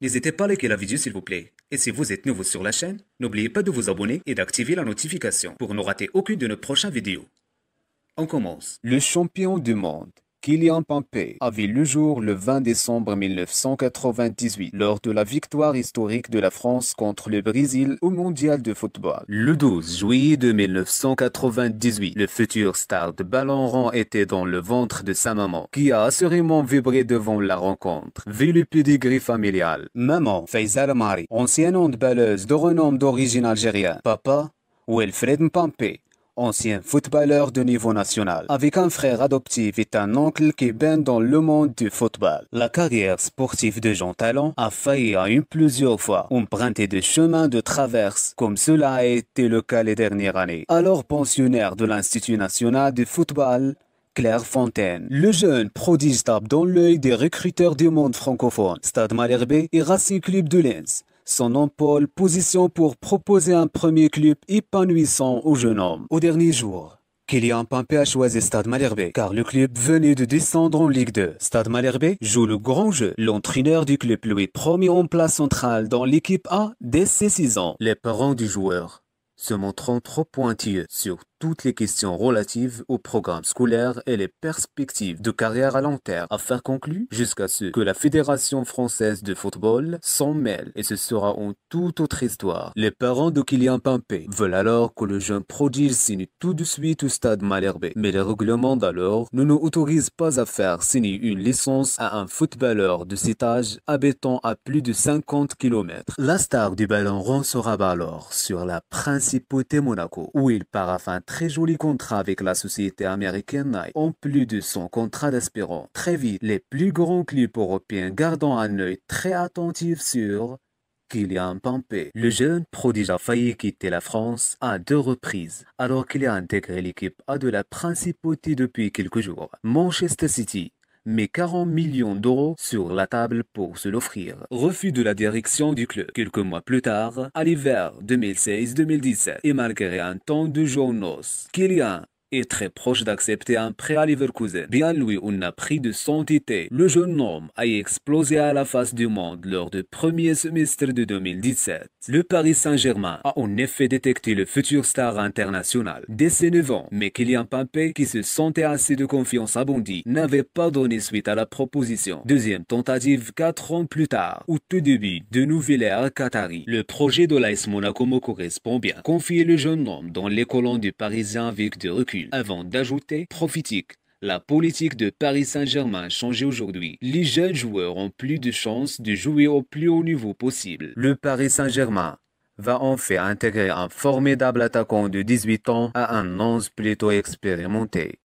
N'hésitez pas à liker la vidéo s'il vous plaît. Et si vous êtes nouveau sur la chaîne, n'oubliez pas de vous abonner et d'activer la notification pour ne rater aucune de nos prochaines vidéos. On commence. Le champion du monde. Kylian Pampé vu le jour le 20 décembre 1998 lors de la victoire historique de la France contre le Brésil au Mondial de football. Le 12 juillet de 1998, le futur star de ballon rond était dans le ventre de sa maman, qui a assurément vibré devant la rencontre, vu le pedigree familial. Maman, Faisal Amari, ancienne honte-balleuse de renom d'origine algérienne. Papa, Wilfred Mpampé, ancien footballeur de niveau national, avec un frère adoptif et un oncle qui baigne dans le monde du football. La carrière sportive de Jean Talon a failli à une plusieurs fois, emprunter des chemins de traverse, comme cela a été le cas les dernières années. Alors pensionnaire de l'Institut national du football, Claire Fontaine. Le jeune prodige tape dans l'œil des recruteurs du monde francophone. Stade Malherbe et Racing Club de Lens son Paul, position pour proposer un premier club épanouissant au jeune homme. Au dernier jour, Kylian Pampé a choisi Stade Malherbe car le club venait de descendre en Ligue 2. Stade Malherbe joue le grand jeu. L'entraîneur du club lui premier en place centrale dans l'équipe A dès ses 6 ans. Les parents du joueur se montrant trop pointilleux sur toutes les questions relatives au programme scolaire et les perspectives de carrière à long terme, faire conclu jusqu'à ce que la Fédération française de football s'en mêle et ce sera une toute autre histoire. Les parents de Kylian Pampé veulent alors que le jeune prodige signe tout de suite au stade Malherbe, mais les règlements d'alors ne nous autorisent pas à faire signer une licence à un footballeur de cet âge habitant à plus de 50 km. La star du ballon rond sera alors sur la principauté Monaco, où il part afin très joli contrat avec la société américaine en plus de son contrat d'espérant. Très vite, les plus grands clubs européens gardant un œil très attentif sur Kylian Pampé. Le jeune prodige a failli quitter la France à deux reprises, alors qu'il a intégré l'équipe A de la principauté depuis quelques jours. Manchester City mais 40 millions d'euros sur la table pour se l'offrir. Refus de la direction du club. Quelques mois plus tard, à l'hiver 2016-2017, et malgré un temps de journaux, Kylian est très proche d'accepter un prêt à Leverkusen. Bien lui, on a pris de santé. Le jeune homme a explosé à la face du monde lors du premier semestre de 2017. Le Paris Saint-Germain a en effet détecté le futur star international. Dès ses 9 ans, mais Kylian Pampé, qui se sentait assez de confiance abondie, n'avait pas donné suite à la proposition. Deuxième tentative 4 ans plus tard, au tout début de Nouvelle à Qatari. Le projet de l'AS Monaco correspond bien. Confier le jeune homme dans les colons du Parisien avec de recul avant d'ajouter profitique, La politique de Paris Saint-Germain a changé aujourd'hui. Les jeunes joueurs ont plus de chances de jouer au plus haut niveau possible. Le Paris Saint-Germain va en fait intégrer un formidable attaquant de 18 ans à un 11 plutôt expérimenté.